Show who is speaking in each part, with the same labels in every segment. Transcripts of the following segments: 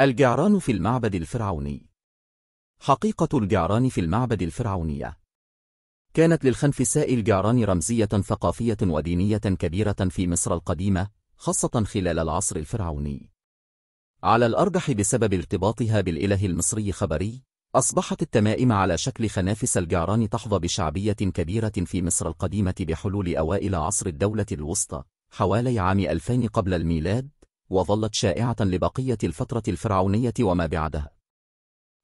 Speaker 1: الجعران في المعبد الفرعوني حقيقة الجعران في المعبد الفرعونية كانت للخنفساء الجعران رمزية ثقافية ودينية كبيرة في مصر القديمة خاصة خلال العصر الفرعوني على الأرجح بسبب ارتباطها بالإله المصري خبري أصبحت التمائم على شكل خنافس الجعران تحظى بشعبية كبيرة في مصر القديمة بحلول أوائل عصر الدولة الوسطى حوالي عام 2000 قبل الميلاد وظلت شائعة لبقية الفترة الفرعونية وما بعدها.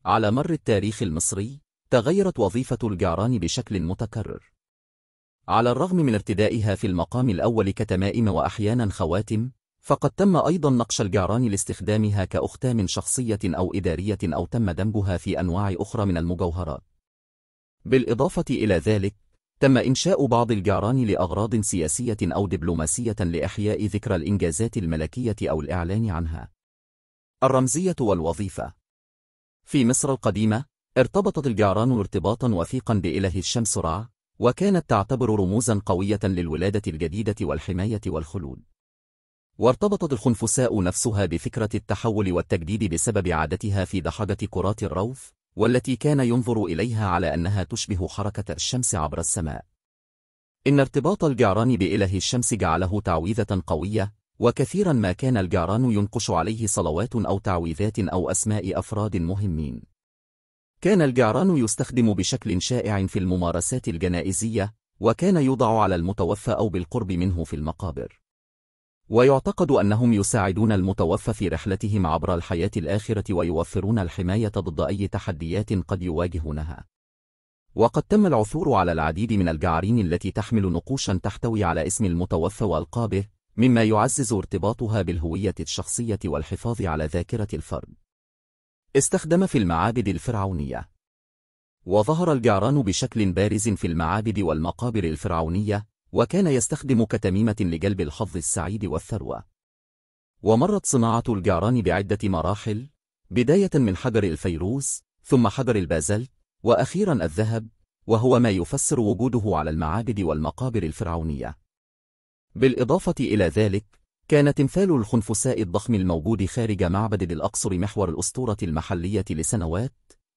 Speaker 1: على مر التاريخ المصري، تغيرت وظيفة الجعران بشكل متكرر. على الرغم من ارتدائها في المقام الأول كتمائم وأحيانا خواتم، فقد تم أيضا نقش الجعران لاستخدامها كأختام شخصية أو إدارية أو تم دمجها في أنواع أخرى من المجوهرات. بالإضافة إلى ذلك، تم إنشاء بعض الجعران لأغراض سياسية أو دبلوماسية لإحياء ذكرى الإنجازات الملكية أو الإعلان عنها. الرمزية والوظيفة في مصر القديمة، ارتبطت الجعران ارتباطا وثيقا بإله الشمس رع، وكانت تعتبر رموزا قوية للولادة الجديدة والحماية والخلود. وارتبطت الخنفساء نفسها بفكرة التحول والتجديد بسبب عادتها في دحجة كرات الروف، والتي كان ينظر إليها على أنها تشبه حركة الشمس عبر السماء إن ارتباط الجعران بإله الشمس جعله تعويذة قوية وكثيرا ما كان الجعران ينقش عليه صلوات أو تعويذات أو أسماء أفراد مهمين كان الجعران يستخدم بشكل شائع في الممارسات الجنائزية وكان يوضع على المتوفى أو بالقرب منه في المقابر ويعتقد أنهم يساعدون المتوفى في رحلتهم عبر الحياة الآخرة ويوفرون الحماية ضد أي تحديات قد يواجهونها وقد تم العثور على العديد من الجعرين التي تحمل نقوشا تحتوي على اسم المتوفى وألقابه مما يعزز ارتباطها بالهوية الشخصية والحفاظ على ذاكرة الفرد استخدم في المعابد الفرعونية وظهر الجعران بشكل بارز في المعابد والمقابر الفرعونية وكان يستخدم كتميمة لجلب الحظ السعيد والثروة ومرت صناعة الجعران بعدة مراحل بداية من حجر الفيروز ثم حجر البازلت وأخيرا الذهب وهو ما يفسر وجوده على المعابد والمقابر الفرعونية بالإضافة إلى ذلك كان تمثال الخنفساء الضخم الموجود خارج معبد الأقصر محور الأسطورة المحلية لسنوات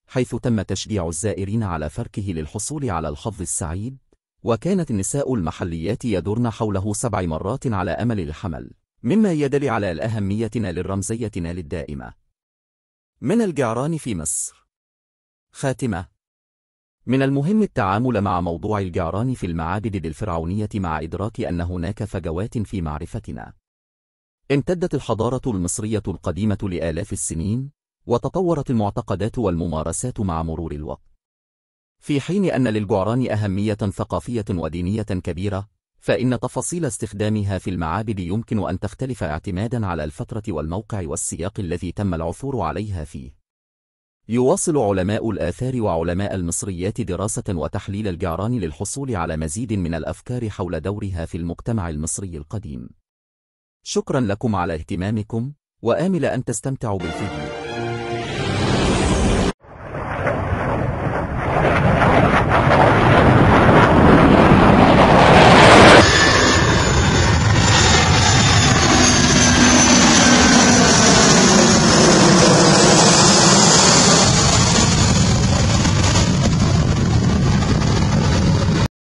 Speaker 1: حيث تم تشجيع الزائرين على فركه للحصول على الحظ السعيد وكانت النساء المحليات يدورن حوله سبع مرات على أمل الحمل مما يدل على الأهمية للرمزية للدائمة من الجعران في مصر خاتمة من المهم التعامل مع موضوع الجعران في المعابد الفرعونية مع إدراك أن هناك فجوات في معرفتنا امتدت الحضارة المصرية القديمة لآلاف السنين وتطورت المعتقدات والممارسات مع مرور الوقت في حين أن للجعران أهمية ثقافية ودينية كبيرة فإن تفاصيل استخدامها في المعابد يمكن أن تختلف اعتمادا على الفترة والموقع والسياق الذي تم العثور عليها فيه يواصل علماء الآثار وعلماء المصريات دراسة وتحليل الجعران للحصول على مزيد من الأفكار حول دورها في المجتمع المصري القديم شكرا لكم على اهتمامكم وآمل أن تستمتعوا بالفيديو